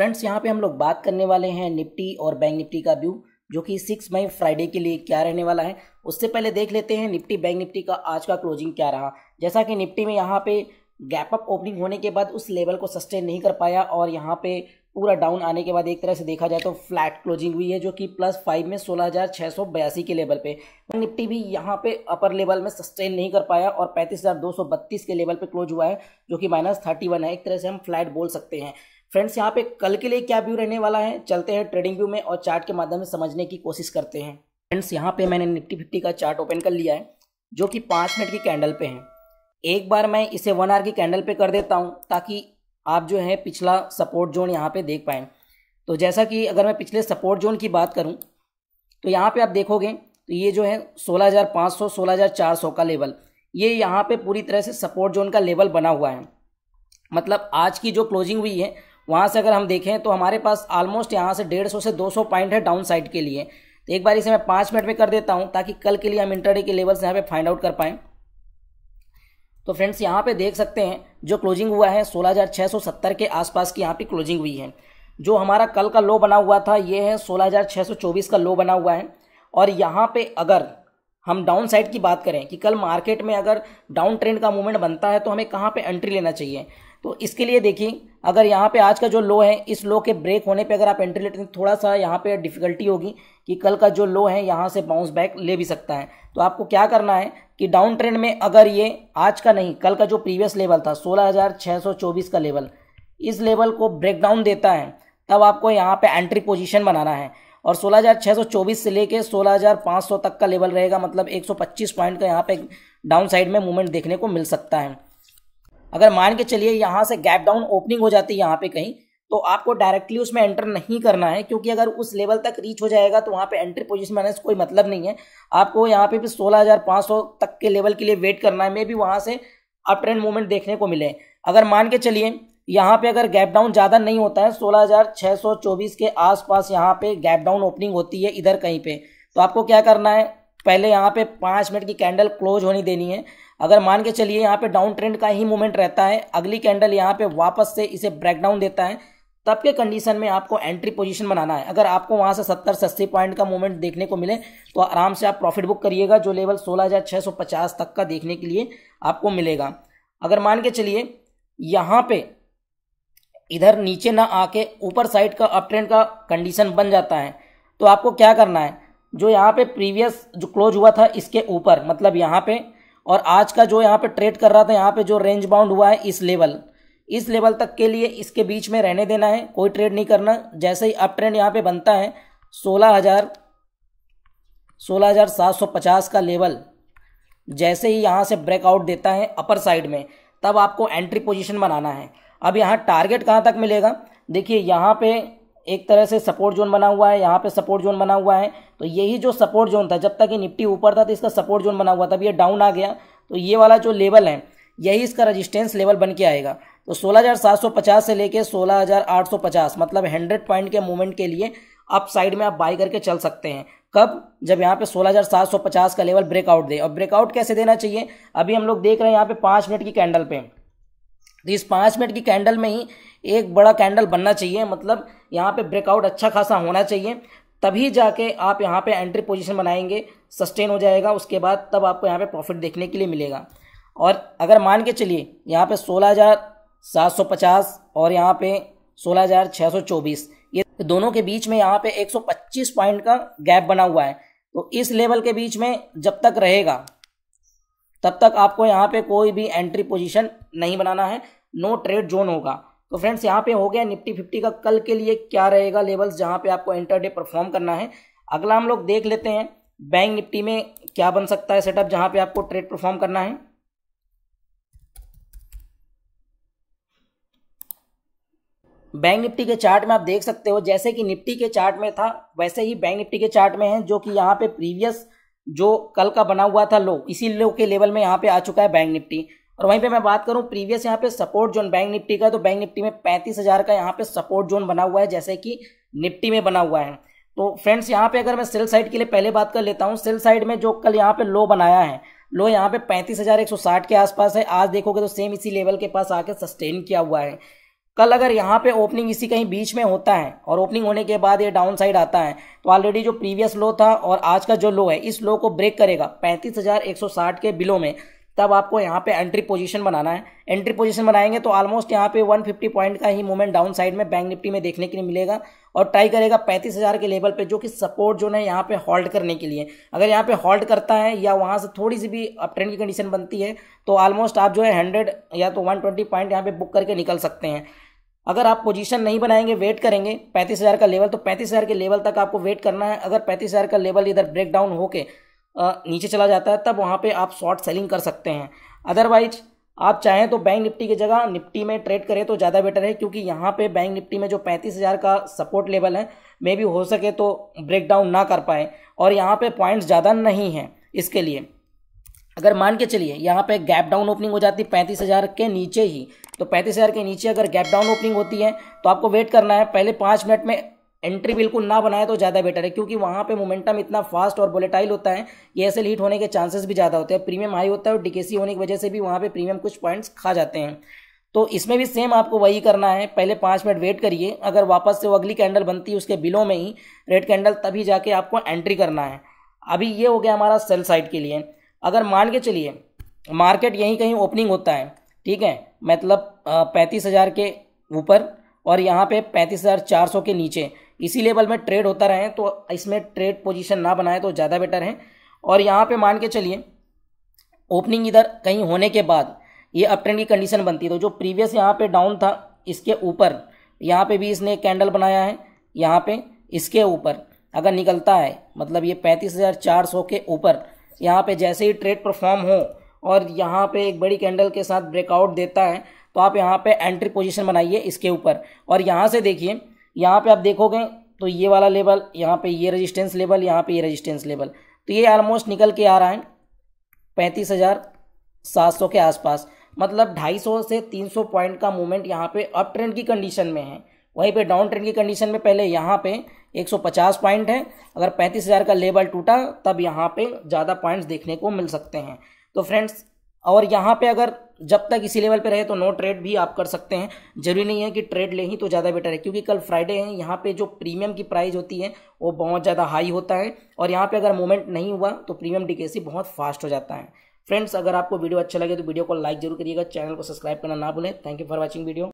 friends यहाँ पे हम लोग बात करने वाले हैं निफ्टी और बैंक निफ्टी का व्यू जो कि सिक्स मई फ्राइडे के लिए क्या रहने वाला है उससे पहले देख लेते हैं निफ्टी बैंक निफ्टी का आज का क्लोजिंग क्या रहा जैसा कि निफ्टी में यहाँ पे गैप अप ओपनिंग होने के बाद उस लेवल को सस्टेन नहीं कर पाया और यहाँ पे पूरा डाउन आने के बाद एक तरह से देखा जाए तो फ्लैट क्लोजिंग हुई है जो कि प्लस फाइव में सोलह हज़ार छः सौ बयासी के लेवल पे निफ्टी भी यहाँ पे अपर लेवल में सस्टेन नहीं कर पाया और पैंतीस हज़ार दो सौ बत्तीस के लेवल पे क्लोज हुआ है जो कि माइनस थर्टी वन है एक तरह से हम फ्लैट बोल सकते हैं फ्रेंड्स यहाँ पे कल के लिए क्या व्यू रहने वाला है चलते हैं ट्रेडिंग व्यू में और चार्ट के माध्यम से समझने की कोशिश करते हैं फ्रेंड्स यहाँ पे मैंने निफ्टी फिफ्टी का चार्ट ओपन कर लिया है जो कि पाँच मिनट की कैंडल पे है एक बार मैं इसे वन आर की कैंडल पे कर देता हूँ ताकि आप जो है पिछला सपोर्ट जोन यहाँ पे देख पाएँ तो जैसा कि अगर मैं पिछले सपोर्ट जोन की बात करूँ तो यहाँ पे आप देखोगे तो ये जो है सोलह हज़ार का लेवल ये यहाँ पे पूरी तरह से सपोर्ट जोन का लेवल बना हुआ है मतलब आज की जो क्लोजिंग हुई है वहाँ से अगर हम देखें तो हमारे पास ऑलमोस्ट यहाँ से डेढ़ सौ से दो सौ पॉइंट है डाउन साइड के लिए तो एक बार इसे मैं पाँच मिनट में कर देता हूँ ताकि कल के लिए हम इंटरडे के लेवल्स यहाँ पर फाइंड आउट कर पाएँ तो फ्रेंड्स यहाँ पे देख सकते हैं जो क्लोजिंग हुआ है 16,670 के आसपास की यहाँ पे क्लोजिंग हुई है जो हमारा कल का लो बना हुआ था ये है 16,624 का लो बना हुआ है और यहाँ पे अगर हम डाउन साइड की बात करें कि कल मार्केट में अगर डाउन ट्रेंड का मूवमेंट बनता है तो हमें कहाँ पे एंट्री लेना चाहिए तो इसके लिए देखिए अगर यहाँ पे आज का जो लो है इस लो के ब्रेक होने पे अगर आप एंट्री लेते हैं तो थोड़ा सा यहाँ पे डिफिकल्टी होगी कि कल का जो लो है यहाँ से बाउंस बैक ले भी सकता है तो आपको क्या करना है कि डाउन ट्रेंड में अगर ये आज का नहीं कल का जो प्रीवियस लेवल था सोलह का लेवल इस लेवल को ब्रेक डाउन देता है तब आपको यहाँ पर एंट्री पोजिशन बनाना है और 16,624 से लेके 16,500 तक का लेवल रहेगा मतलब 125 पॉइंट का यहाँ पे डाउन साइड में मूवमेंट देखने को मिल सकता है अगर मान के चलिए यहाँ से गैप डाउन ओपनिंग हो जाती है यहाँ पे कहीं तो आपको डायरेक्टली उसमें एंटर नहीं करना है क्योंकि अगर उस लेवल तक रीच हो जाएगा तो वहाँ पे एंट्री पोजीशन से कोई मतलब नहीं है आपको यहाँ पे भी 16,500 तक के लेवल के लिए वेट करना है मे भी वहाँ से अप ट्रेंड मूवमेंट देखने को मिले अगर मान के चलिए यहाँ पे अगर गैप डाउन ज़्यादा नहीं होता है सोलह के आसपास यहाँ पे गैप डाउन ओपनिंग होती है इधर कहीं पर तो आपको क्या करना है पहले यहाँ पे पाँच मिनट की कैंडल क्लोज होनी देनी है अगर मान के चलिए यहाँ पे डाउन ट्रेंड का ही मूवमेंट रहता है अगली कैंडल यहाँ पे वापस से इसे ब्रेकडाउन देता है तब के कंडीशन में आपको एंट्री पोजीशन बनाना है अगर आपको वहाँ से सत्तर सस्ती पॉइंट का मूवमेंट देखने को मिले तो आराम से आप प्रॉफिट बुक करिएगा जो लेवल सोलह तक का देखने के लिए आपको मिलेगा अगर मान के चलिए यहाँ पे इधर नीचे ना आके ऊपर साइड का अप ट्रेंड का कंडीशन बन जाता है तो आपको क्या करना है जो यहाँ पे प्रीवियस जो क्लोज हुआ था इसके ऊपर मतलब यहाँ पे और आज का जो यहाँ पे ट्रेड कर रहा था यहाँ पे जो रेंज बाउंड हुआ है इस लेवल इस लेवल तक के लिए इसके बीच में रहने देना है कोई ट्रेड नहीं करना जैसे ही अप ट्रेंड यहाँ पे बनता है सोलह हजार सोलह हजार सात सौ पचास का लेवल जैसे ही यहाँ से ब्रेकआउट देता है अपर साइड में तब आपको एंट्री पोजिशन बनाना है अब यहाँ टारगेट कहाँ तक मिलेगा देखिए यहाँ पे एक तरह से सपोर्ट जोन बना हुआ है यहाँ पे सपोर्ट जोन बना हुआ है तो यही जो सपोर्ट जोन था जब तक ये निफ्टी ऊपर था तो इसका सपोर्ट जोन बना हुआ था अब ये डाउन आ गया तो ये वाला जो लेवल है यही इसका रजिस्टेंस लेवल बन के आएगा तो 16,750 से लेके 16,850 मतलब 100 पॉइंट के मूवमेंट के लिए आप साइड में आप बाई करके चल सकते हैं कब जब यहाँ पे 16,750 का लेवल ब्रेकआउट दे और ब्रेकआउट कैसे देना चाहिए अभी हम लोग देख रहे हैं यहाँ पे पाँच मिनट की कैंडल पे तो इस पाँच मिनट की कैंडल में ही एक बड़ा कैंडल बनना चाहिए मतलब यहाँ पे ब्रेकआउट अच्छा खासा होना चाहिए तभी जाके आप यहाँ पे एंट्री पोजीशन बनाएंगे सस्टेन हो जाएगा उसके बाद तब आपको यहाँ पे प्रॉफिट देखने के लिए मिलेगा और अगर मान के चलिए यहाँ पे 16,750 और यहाँ पे 16,624 ये दोनों के बीच में यहाँ पे 125 पॉइंट का गैप बना हुआ है तो इस लेवल के बीच में जब तक रहेगा तब तक आपको यहाँ पे कोई भी एंट्री पोजीशन नहीं बनाना है नो ट्रेड जोन होगा तो फ्रेंड्स यहाँ पे हो गया निफ्टी फिफ्टी का कल के लिए क्या रहेगा लेवल्स जहाँ पे आपको इंटर डे परफॉर्म करना है अगला हम लोग देख लेते हैं बैंक निफ्टी में क्या बन सकता है सेटअप जहाँ पे आपको ट्रेड परफॉर्म करना है बैंक निफ्टी के चार्ट में आप देख सकते हो जैसे कि निफ्टी के चार्ट में था वैसे ही बैंक निफ्टी के चार्ट में है जो कि यहाँ पे प्रीवियस जो कल का बना हुआ था लो इसी लो के लेवल में यहाँ पे आ चुका है बैंक निफ्टी और वहीं पे मैं बात करूं प्रीवियस यहाँ पे सपोर्ट जोन बैंक निफ्टी का तो बैंक निफ्टी में पैंतीस हज़ार का यहाँ पे सपोर्ट जोन बना हुआ है जैसे कि निफ्टी में बना हुआ है तो फ्रेंड्स यहाँ पे अगर मैं सेल साइड के लिए पहले बात कर लेता हूँ सेल साइड में जो कल यहाँ पे लो बनाया है लो यहाँ पे पैंतीस के आसपास है आज देखोगे तो सेम इसी लेवल के पास आके सस्टेन किया हुआ है कल अगर यहाँ पे ओपनिंग इसी कहीं बीच में होता है और ओपनिंग होने के बाद ये डाउन साइड आता है तो ऑलरेडी जो प्रीवियस लो था और आज का जो लो है इस लो को ब्रेक करेगा पैंतीस के बिलो में तब आपको यहाँ पे एंट्री पोजीशन बनाना है एंट्री पोजीशन बनाएंगे तो ऑलमोस्ट यहाँ पे 150 पॉइंट का ही मूवमेंट डाउन साइड में बैंक निफ्टी में देखने के लिए मिलेगा और ट्राई करेगा पैंतीस हज़ार के लेवल पे जो कि सपोर्ट जो है यहाँ पे हॉल्ट करने के लिए अगर यहाँ पे हॉल्ट करता है या वहाँ से थोड़ी सी भी अप ट्रेंड की कंडीशन बनती है तो ऑलमोस्ट आप जो है हंड्रेड या तो वन ट्वेंटी पॉइंट यहाँ पे बुक करके निकल सकते हैं अगर आप पोजीशन नहीं बनाएंगे वेट करेंगे पैंतीस हज़ार का लेवल तो पैंतीस हज़ार के लेवल तक आपको वेट करना है अगर पैंतीस हज़ार का लेवल इधर ब्रेक डाउन होके नीचे चला जाता है तब वहाँ पे आप शॉर्ट सेलिंग कर सकते हैं अदरवाइज आप चाहें तो बैंक निफ्टी की जगह निफ्टी में ट्रेड करें तो ज़्यादा बेटर है क्योंकि यहाँ पे बैंक निफ्टी में जो पैंतीस हज़ार का सपोर्ट लेवल है मे भी हो सके तो ब्रेक डाउन ना कर पाए और यहाँ पे पॉइंट्स ज़्यादा नहीं हैं इसके लिए अगर मान के चलिए यहाँ पे गैप डाउन ओपनिंग हो जाती है पैंतीस हज़ार के नीचे ही तो पैंतीस हज़ार के नीचे अगर गैप डाउन ओपनिंग होती है तो आपको वेट करना है पहले पाँच मिनट में एंट्री बिल्कुल ना बनाए तो ज़्यादा बेटर है क्योंकि वहाँ पे मोमेंटम इतना फास्ट और बोलेटाइल होता है कि ऐसे लीट होने के चांसेस भी ज़्यादा होते हैं प्रीमियम हाई होता है और डिकेसी होने की वजह से भी वहाँ पे प्रीमियम कुछ पॉइंट्स खा जाते हैं तो इसमें भी सेम आपको वही करना है पहले पाँच मिनट वेट करिए अगर वापस से वो अगली कैंडल बनती है उसके बिलों में ही रेड कैंडल तभी जाके आपको एंट्री करना है अभी ये हो गया हमारा सेल साइड के लिए अगर मान के चलिए मार्केट यहीं कहीं ओपनिंग होता है ठीक है मतलब पैंतीस हज़ार के ऊपर और यहाँ पे पैंतीस हज़ार चार सौ के नीचे इसी लेवल में ट्रेड होता रहे तो इसमें ट्रेड पोजीशन ना बनाए तो ज़्यादा बेटर है और यहाँ पे मान के चलिए ओपनिंग इधर कहीं होने के बाद ये अप ट्रेंड की कंडीशन बनती है तो जो प्रीवियस यहाँ पे डाउन था इसके ऊपर यहाँ पे भी इसने कैंडल बनाया है यहाँ पे इसके ऊपर अगर निकलता है मतलब ये पैंतीस हज़ार चार सौ के ऊपर यहाँ पे जैसे ही ट्रेड परफॉर्म हो और यहाँ पे एक बड़ी कैंडल के साथ ब्रेकआउट देता है तो आप यहाँ पे एंट्री पोजीशन बनाइए इसके ऊपर और यहाँ से देखिए यहाँ पे आप देखोगे तो ये वाला लेवल यहाँ पे ये रेजिस्टेंस लेवल यहाँ पे ये रेजिस्टेंस लेवल तो ये ऑलमोस्ट निकल के आ रहा है पैंतीस हज़ार सात सौ के आसपास मतलब ढाई सौ से तीन सौ पॉइंट का मूवमेंट यहाँ पे अप ट्रेंड की कंडीशन में है वहीं पे डाउन ट्रेंड की कंडीशन में पहले यहाँ पे एक सौ पचास पॉइंट है अगर हजार का लेवल टूटा तब यहाँ पे ज़्यादा पॉइंट्स देखने को मिल सकते हैं तो फ्रेंड्स और यहाँ पे अगर जब तक इसी लेवल पे रहे तो नो ट्रेड भी आप कर सकते हैं जरूरी नहीं है कि ट्रेड ले ही तो ज़्यादा बेटर है क्योंकि कल फ्राइडे है यहाँ पे जो प्रीमियम की प्राइस होती है वो बहुत ज़्यादा हाई होता है और यहाँ पे अगर मूवमेंट नहीं हुआ तो प्रीमियम डिकेसी बहुत फास्ट हो जाता है फ्रेंड्स अगर आपको वीडियो अच्छा लगे तो वीडियो को लाइक जरूर करिएगा चैनल को सब्सक्राइब करना ना भूलें thank you for watching video